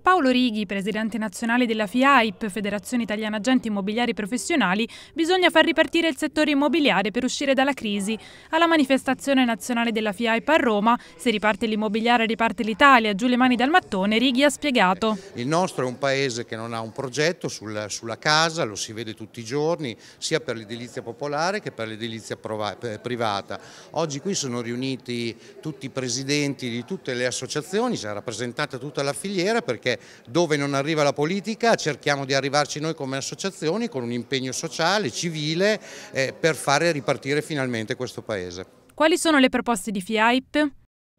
Paolo Righi, presidente nazionale della FIAIP, Federazione Italiana Agenti Immobiliari Professionali, bisogna far ripartire il settore immobiliare per uscire dalla crisi. Alla manifestazione nazionale della FIAIP a Roma, se riparte l'immobiliare riparte l'Italia, giù le mani dal mattone, Righi ha spiegato. Il nostro è un paese che non ha un progetto sul, sulla casa, lo si vede tutti i giorni, sia per l'edilizia popolare che per l'edilizia eh, privata. Oggi qui sono riuniti tutti i presidenti di tutte le associazioni, si è rappresentata tutta la filiera perché perché dove non arriva la politica cerchiamo di arrivarci noi come associazioni con un impegno sociale, civile, eh, per fare ripartire finalmente questo Paese. Quali sono le proposte di FIAIP?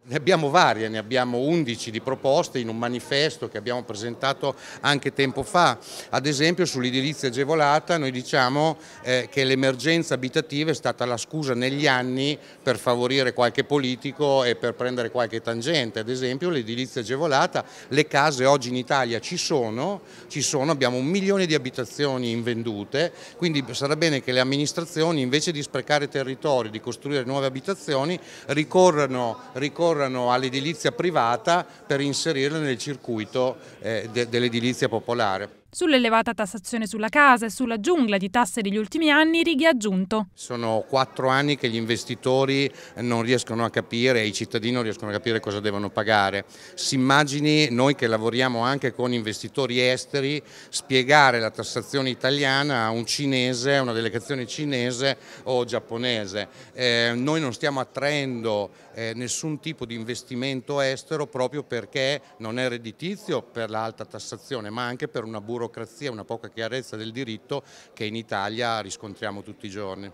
Ne abbiamo varie, ne abbiamo 11 di proposte in un manifesto che abbiamo presentato anche tempo fa. Ad esempio sull'edilizia agevolata noi diciamo eh, che l'emergenza abitativa è stata la scusa negli anni per favorire qualche politico e per prendere qualche tangente. Ad esempio l'edilizia agevolata, le case oggi in Italia ci sono, ci sono, abbiamo un milione di abitazioni invendute, quindi sarà bene che le amministrazioni invece di sprecare territori, di costruire nuove abitazioni, ricorrano, ricorrano ricorrano all'edilizia privata per inserirla nel circuito eh, de dell'edilizia popolare. Sull'elevata tassazione sulla casa e sulla giungla di tasse degli ultimi anni, Righi ha aggiunto. Sono quattro anni che gli investitori eh, non riescono a capire, i cittadini non riescono a capire cosa devono pagare. Si immagini noi che lavoriamo anche con investitori esteri spiegare la tassazione italiana a un cinese, a una delegazione cinese o giapponese. Eh, noi non stiamo attraendo eh, nessun tipo di investimento estero proprio perché non è redditizio per l'alta tassazione ma anche per una burocrazia burocrazia, una poca chiarezza del diritto che in Italia riscontriamo tutti i giorni.